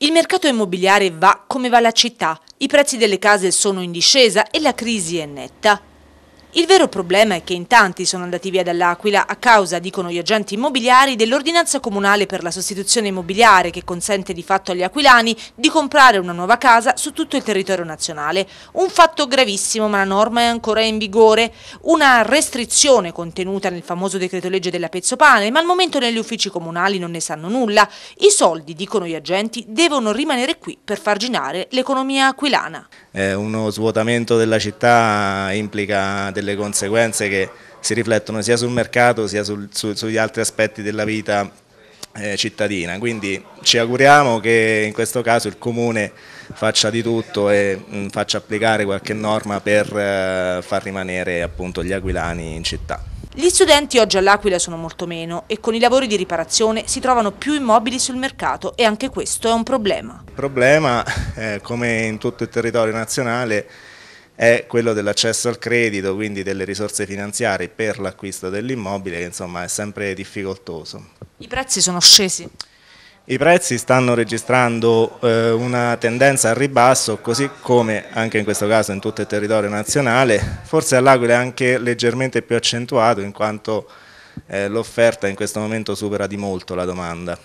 Il mercato immobiliare va come va la città, i prezzi delle case sono in discesa e la crisi è netta. Il vero problema è che in tanti sono andati via dall'Aquila a causa, dicono gli agenti immobiliari, dell'ordinanza comunale per la sostituzione immobiliare che consente di fatto agli aquilani di comprare una nuova casa su tutto il territorio nazionale. Un fatto gravissimo ma la norma è ancora in vigore, una restrizione contenuta nel famoso decreto legge della Pezzopane ma al momento negli uffici comunali non ne sanno nulla. I soldi, dicono gli agenti, devono rimanere qui per far ginare l'economia aquilana. Eh, uno svuotamento della città implica delle delle conseguenze che si riflettono sia sul mercato sia sul, su, sugli altri aspetti della vita eh, cittadina. Quindi ci auguriamo che in questo caso il Comune faccia di tutto e mh, mm, faccia applicare qualche norma per eh, far rimanere appunto, gli aquilani in città. Gli studenti oggi all'Aquila sono molto meno e con i lavori di riparazione si trovano più immobili sul mercato e anche questo è un problema. Il problema, eh, come in tutto il territorio nazionale, è quello dell'accesso al credito, quindi delle risorse finanziarie per l'acquisto dell'immobile, che insomma è sempre difficoltoso. I prezzi sono scesi? I prezzi stanno registrando eh, una tendenza al ribasso, così come anche in questo caso in tutto il territorio nazionale, forse all'Aquila è anche leggermente più accentuato in quanto eh, l'offerta in questo momento supera di molto la domanda.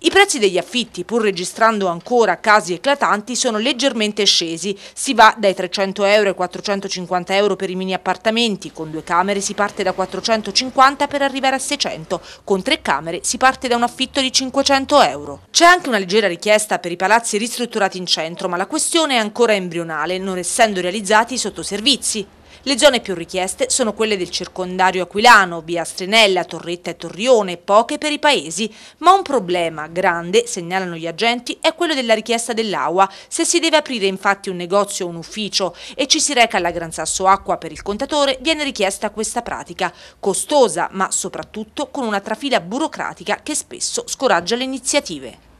I prezzi degli affitti, pur registrando ancora casi eclatanti, sono leggermente scesi. Si va dai 300 euro ai 450 euro per i mini appartamenti, con due camere si parte da 450 per arrivare a 600, con tre camere si parte da un affitto di 500 euro. C'è anche una leggera richiesta per i palazzi ristrutturati in centro, ma la questione è ancora embrionale, non essendo realizzati i sottoservizi. Le zone più richieste sono quelle del circondario aquilano, via Strenella, Torretta e Torrione, poche per i paesi, ma un problema grande, segnalano gli agenti, è quello della richiesta dell'AUA, se si deve aprire infatti un negozio o un ufficio e ci si reca alla Gran Sasso Acqua per il contatore, viene richiesta questa pratica, costosa ma soprattutto con una trafila burocratica che spesso scoraggia le iniziative.